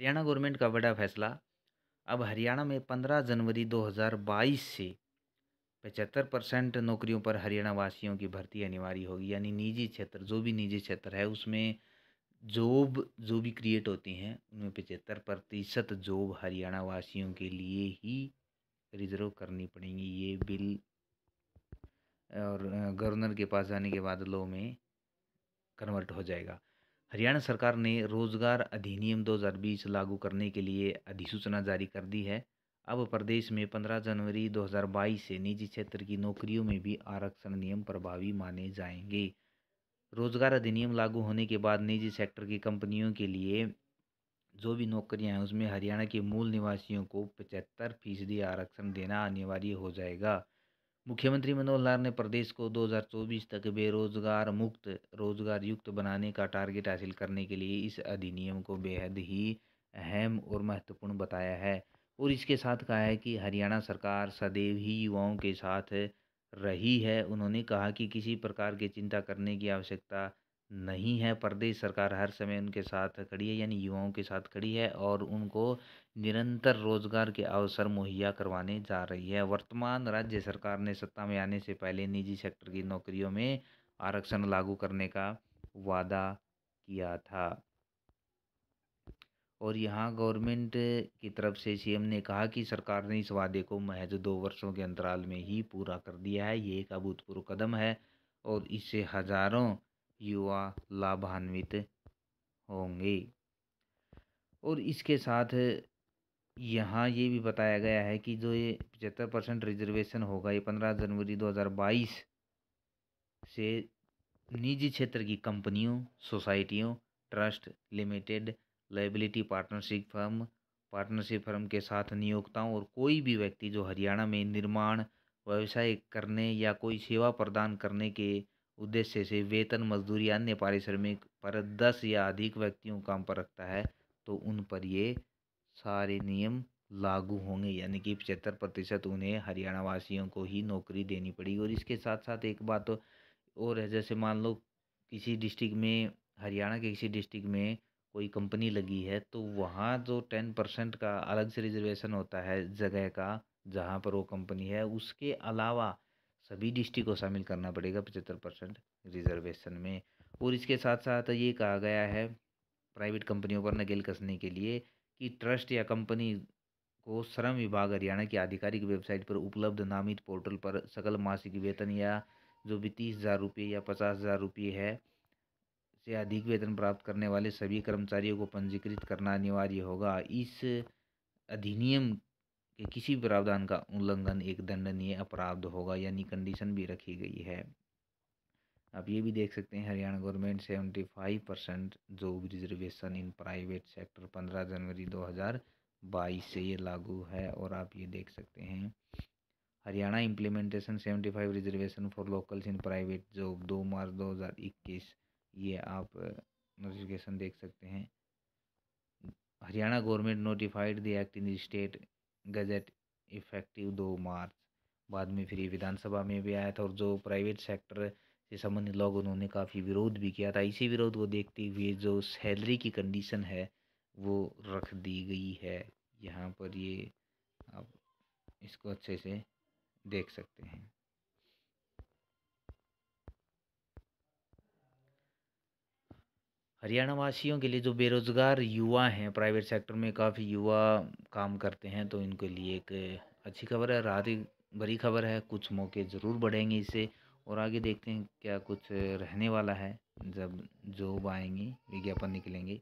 Haryana government का बड़ा फैसला अब हरियाणा में 15 जनवरी 2022 से पचहत्तर परसेंट नौकरियों पर हरियाणा वासियों की भर्ती अनिवार्य होगी यानी निजी क्षेत्र जो भी निजी क्षेत्र है उसमें जॉब जो भी क्रिएट होती हैं उनमें पचहत्तर प्रतिशत जॉब हरियाणा वासियों के लिए ही रिजर्व करनी पड़ेंगी ये बिल और गवर्नर के पास जाने के बाद लो में कन्वर्ट हो जाएगा हरियाणा सरकार ने रोजगार अधिनियम 2020 लागू करने के लिए अधिसूचना जारी कर दी है अब प्रदेश में 15 जनवरी 2022 से निजी क्षेत्र की नौकरियों में भी आरक्षण नियम प्रभावी माने जाएंगे रोजगार अधिनियम लागू होने के बाद निजी सेक्टर की कंपनियों के लिए जो भी नौकरियां हैं उसमें हरियाणा के मूल निवासियों को पचहत्तर फीसदी आरक्षण देना अनिवार्य हो जाएगा मुख्यमंत्री मनोहर लाल ने प्रदेश को 2024 तक बेरोजगार मुक्त रोजगार युक्त बनाने का टारगेट हासिल करने के लिए इस अधिनियम को बेहद ही अहम और महत्वपूर्ण बताया है और इसके साथ कहा है कि हरियाणा सरकार सदैव ही युवाओं के साथ रही है उन्होंने कहा कि किसी प्रकार की चिंता करने की आवश्यकता नहीं है प्रदेश सरकार हर समय उनके साथ खड़ी है यानी युवाओं के साथ खड़ी है और उनको निरंतर रोजगार के अवसर मुहैया करवाने जा रही है वर्तमान राज्य सरकार ने सत्ता में आने से पहले निजी सेक्टर की नौकरियों में आरक्षण लागू करने का वादा किया था और यहाँ गवर्नमेंट की तरफ से सीएम ने कहा कि सरकार ने इस वादे को महज दो वर्षों के अंतराल में ही पूरा कर दिया है ये एक अभूतपूर्व कदम है और इससे हज़ारों युवा लाभान्वित होंगे और इसके साथ यहाँ ये भी बताया गया है कि जो ये पचहत्तर परसेंट रिजर्वेशन होगा ये पंद्रह जनवरी दो हज़ार बाईस से निजी क्षेत्र की कंपनियों सोसाइटियों trust limited liability partnership firm partnership firm के साथ नियोक्ताओं और कोई भी व्यक्ति जो हरियाणा में निर्माण व्यवसाय करने या कोई सेवा प्रदान करने के उद्देश्य से वेतन मजदूरी अन्य पारिश्रमिक पर दस या अधिक व्यक्तियों काम पर रखता है तो उन पर ये सारे नियम लागू होंगे यानी कि पचहत्तर प्रतिशत उन्हें हरियाणा वासियों को ही नौकरी देनी पड़ेगी और इसके साथ साथ एक बात तो और है जैसे मान लो किसी डिस्ट्रिक्ट में हरियाणा के किसी डिस्ट्रिक्ट में कोई कंपनी लगी है तो वहाँ जो टेन परसेंट का अलग से रिजर्वेशन होता है जगह का जहाँ पर वो कंपनी है उसके अलावा सभी डिस्ट्रिक्ट को शामिल करना पड़ेगा पचहत्तर परसेंट रिजर्वेशन में और इसके साथ साथ ये कहा गया है प्राइवेट कंपनियों पर नकेल कसने के लिए कि ट्रस्ट या कंपनी को श्रम विभाग हरियाणा की आधिकारिक वेबसाइट पर उपलब्ध नामित पोर्टल पर सकल मासिक वेतन या जो भी तीस हज़ार रुपये या पचास हज़ार रुपये है से अधिक वेतन प्राप्त करने वाले सभी कर्मचारियों को पंजीकृत करना अनिवार्य होगा इस अधिनियम के किसी प्रावधान का उल्लंघन एक दंडनीय अपराध होगा यानी कंडीशन भी रखी गई है आप ये भी देख सकते हैं Haryana government seventy five percent job reservation in private sector पंद्रह जनवरी दो हज़ार बाईस से ये लागू है और आप ये देख सकते हैं Haryana implementation seventy five reservation for locals in private job दो मार्च दो हज़ार इक्कीस ये आप नोटिफिकेशन देख सकते हैं Haryana government notified the act in state gazette effective दो मार्च बाद में फिर ये विधानसभा में भी आया था और जो प्राइवेट सेक्टर से संबंधित लोग उन्होंने काफ़ी विरोध भी किया था इसी विरोध को देखते हुए जो सैलरी की कंडीशन है वो रख दी गई है यहाँ पर ये आप इसको अच्छे से देख सकते हैं हरियाणा वासियों के लिए जो बेरोज़गार युवा हैं प्राइवेट सेक्टर में काफ़ी युवा काम करते हैं तो इनके लिए एक अच्छी खबर है रात भरी खबर है कुछ मौके ज़रूर बढ़ेंगे इससे और आगे देखते हैं क्या कुछ रहने वाला है जब जॉब आएंगी विज्ञापन निकलेंगे